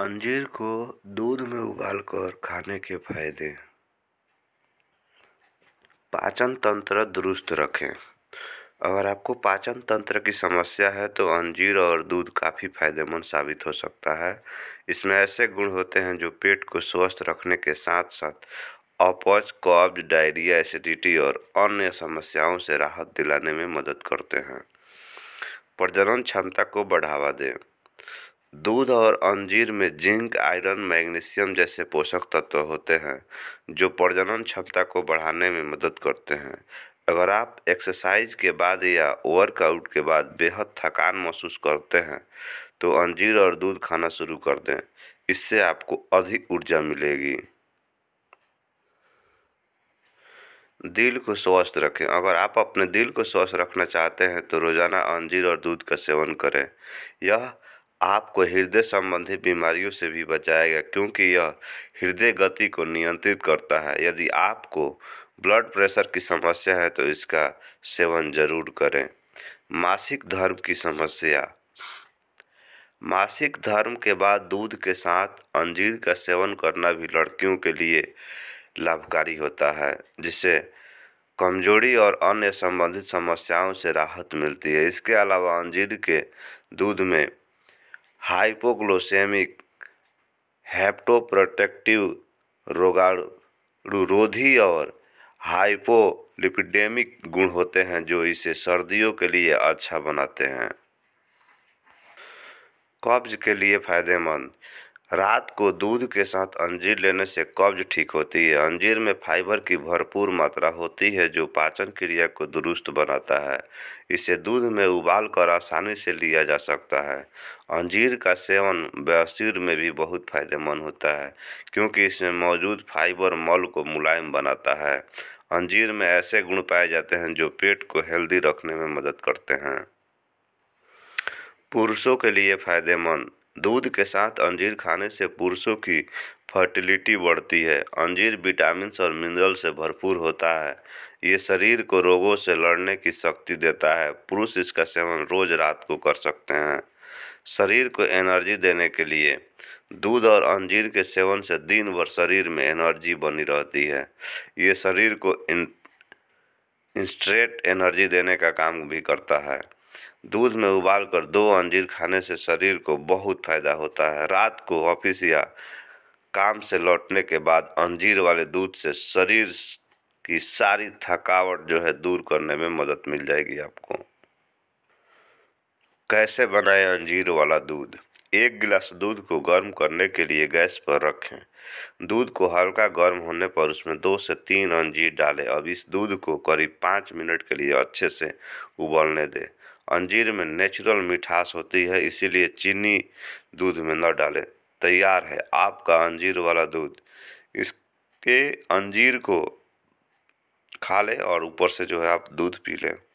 अंजीर को दूध में उबालकर खाने के फायदे पाचन तंत्र दुरुस्त रखें अगर आपको पाचन तंत्र की समस्या है तो अंजीर और दूध काफ़ी फायदेमंद साबित हो सकता है इसमें ऐसे गुण होते हैं जो पेट को स्वस्थ रखने के साथ साथ अपच कब्ज डायरिया एसिडिटी और अन्य समस्याओं से राहत दिलाने में मदद करते हैं प्रजनन क्षमता को बढ़ावा दें दूध और अंजीर में जिंक आयरन मैग्नीशियम जैसे पोषक तत्व होते हैं जो प्रजनन क्षमता को बढ़ाने में मदद करते हैं अगर आप एक्सरसाइज के बाद या वर्कआउट के बाद बेहद थकान महसूस करते हैं तो अंजीर और दूध खाना शुरू कर दें इससे आपको अधिक ऊर्जा मिलेगी दिल को स्वस्थ रखें अगर आप अपने दिल को स्वस्थ रखना चाहते हैं तो रोज़ाना अंजीर और दूध का सेवन करें यह आपको हृदय संबंधी बीमारियों से भी बचाएगा क्योंकि यह हृदय गति को नियंत्रित करता है यदि आपको ब्लड प्रेशर की समस्या है तो इसका सेवन जरूर करें मासिक धर्म की समस्या मासिक धर्म के बाद दूध के साथ अंजीर का सेवन करना भी लड़कियों के लिए लाभकारी होता है जिससे कमजोरी और अन्य संबंधित समस्याओं से राहत मिलती है इसके अलावा अंजीर के दूध में हाइपोग्लोसेमिक हेप्टोप्रोटेक्टिव रोगाणुरोधी और हाइपोलिपिडेमिक गुण होते हैं जो इसे सर्दियों के लिए अच्छा बनाते हैं कब्ज के लिए फायदेमंद रात को दूध के साथ अंजीर लेने से कब्ज ठीक होती है अंजीर में फाइबर की भरपूर मात्रा होती है जो पाचन क्रिया को दुरुस्त बनाता है इसे दूध में उबाल कर आसानी से लिया जा सकता है अंजीर का सेवन बसीर में भी बहुत फायदेमंद होता है क्योंकि इसमें मौजूद फाइबर मल को मुलायम बनाता है अंजीर में ऐसे गुण पाए जाते हैं जो पेट को हेल्दी रखने में मदद करते हैं पुरुषों के लिए फायदेमंद दूध के साथ अंजीर खाने से पुरुषों की फर्टिलिटी बढ़ती है अंजीर विटामिन और मिनरल से भरपूर होता है ये शरीर को रोगों से लड़ने की शक्ति देता है पुरुष इसका सेवन रोज रात को कर सकते हैं शरीर को एनर्जी देने के लिए दूध और अंजीर के सेवन से दिन भर शरीर में एनर्जी बनी रहती है ये शरीर को इंस्ट्रेट एनर्जी देने का काम भी करता है दूध में उबाल कर दो अंजीर खाने से शरीर को बहुत फायदा होता है रात को ऑफिस या काम से लौटने के बाद अंजीर वाले दूध से शरीर की सारी थकावट जो है दूर करने में मदद मिल जाएगी आपको कैसे बनाएं अंजीर वाला दूध एक गिलास दूध को गर्म करने के लिए गैस पर रखें दूध को हल्का गर्म होने पर उसमें दो से तीन अंजीर डालें अब इस दूध को करीब पाँच मिनट के लिए अच्छे से उबलने दें अंजीर में नेचुरल मिठास होती है इसीलिए चीनी दूध में न डालें तैयार है आपका अंजीर वाला दूध इसके अंजीर को खा लें और ऊपर से जो है आप दूध पी लें